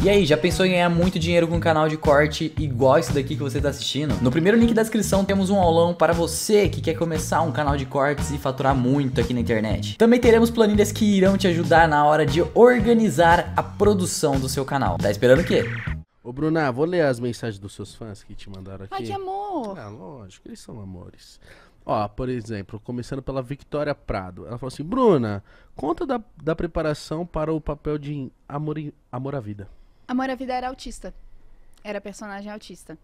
E aí, já pensou em ganhar muito dinheiro com um canal de corte igual esse daqui que você está assistindo? No primeiro link da descrição temos um aulão para você que quer começar um canal de cortes e faturar muito aqui na internet. Também teremos planilhas que irão te ajudar na hora de organizar a produção do seu canal. Tá esperando o quê? Ô Bruna, vou ler as mensagens dos seus fãs que te mandaram aqui. Ai, que amor! Ah, lógico, eles são amores. Ó, por exemplo, começando pela Victoria Prado. Ela falou assim, Bruna, conta da, da preparação para o papel de amor, amor à vida. A vida era autista. Era personagem autista.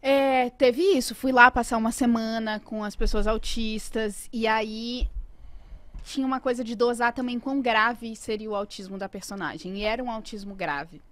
É, teve isso. Fui lá passar uma semana com as pessoas autistas. E aí tinha uma coisa de dosar também quão grave seria o autismo da personagem. E era um autismo grave.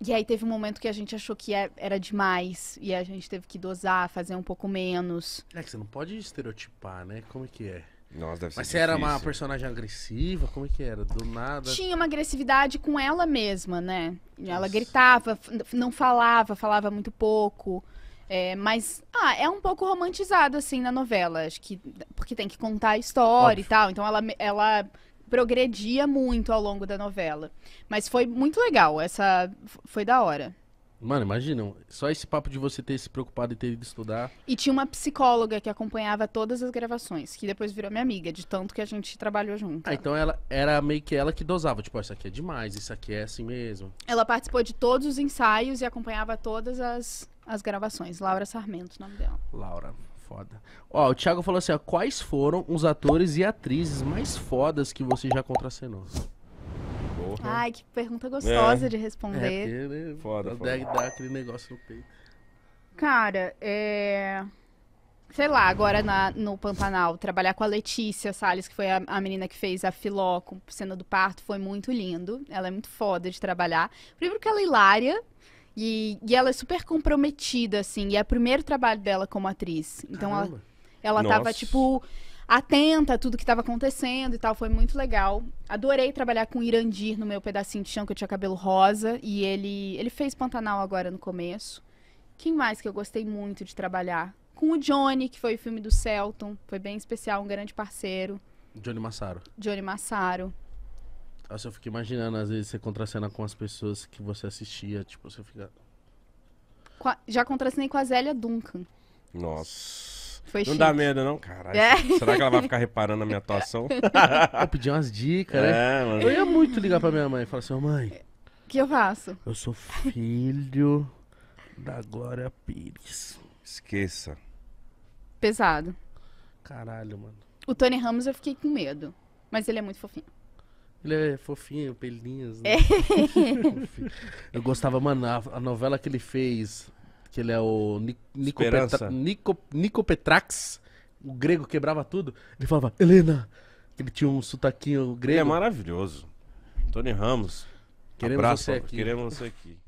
E aí teve um momento que a gente achou que é, era demais. E a gente teve que dosar, fazer um pouco menos. É que você não pode estereotipar, né? Como é que é? Nossa, deve ser Mas você era uma personagem agressiva? Como é que era? Do nada. Tinha uma agressividade com ela mesma, né? Ela gritava, não falava, falava muito pouco. É, mas, ah, é um pouco romantizado, assim, na novela. Acho que. Porque tem que contar a história Óbvio. e tal. Então ela, ela progredia muito ao longo da novela. Mas foi muito legal. Essa. Foi da hora. Mano, imagina, só esse papo de você ter se preocupado e ter ido estudar. E tinha uma psicóloga que acompanhava todas as gravações, que depois virou minha amiga, de tanto que a gente trabalhou junto. Ah, então ela era meio que ela que dosava, tipo, isso aqui é demais, isso aqui é assim mesmo. Ela participou de todos os ensaios e acompanhava todas as, as gravações. Laura Sarmento, o nome dela. Laura, foda. Ó, o Thiago falou assim: ó, quais foram os atores e atrizes mais fodas que você já contracenou? Né? Ai, que pergunta gostosa é. de é, responder. É, porque, né, foda, foda. Dá, aquele negócio no peito. Cara, é... Sei lá, agora na, no Pantanal, trabalhar com a Letícia Salles, que foi a, a, menina que fez a Filó com cena do parto, foi muito lindo. Ela é muito foda de trabalhar. Primeiro que ela é hilária, e, e, ela é super comprometida, assim. E é o primeiro trabalho dela como atriz. Então Caramba. ela, ela tava, tipo, atenta a tudo que estava acontecendo e tal. Foi muito legal. Adorei trabalhar com o Irandir no meu pedacinho de chão, que eu tinha cabelo rosa. E ele, ele fez Pantanal agora no começo. Quem mais que eu gostei muito de trabalhar? Com o Johnny, que foi o filme do Celton. Foi bem especial, um grande parceiro. Johnny Massaro. Johnny Massaro. Nossa, eu fico imaginando, às vezes, você contracena com as pessoas que você assistia, tipo, você fica. Já contracenei com a Zélia Duncan. Nossa. Foi não chique. dá medo, não? Caralho. É. Será que ela vai ficar reparando a minha atuação? eu pedi umas dicas, né? É, eu ia muito ligar pra minha mãe e falar assim, mãe. O que eu faço? Eu sou filho da Glória Pires. Esqueça. Pesado. Caralho, mano. O Tony Ramos eu fiquei com medo. Mas ele é muito fofinho. Ele é fofinho, pelinhos, né? É. eu gostava, mano, a, a novela que ele fez, que ele é o Nico, Petra, Nico, Nico Petrax, o grego quebrava tudo. Ele falava, Helena, ele tinha um sotaquinho grego. Ele é maravilhoso. Tony Ramos, queremos abraço, você aqui. queremos você aqui.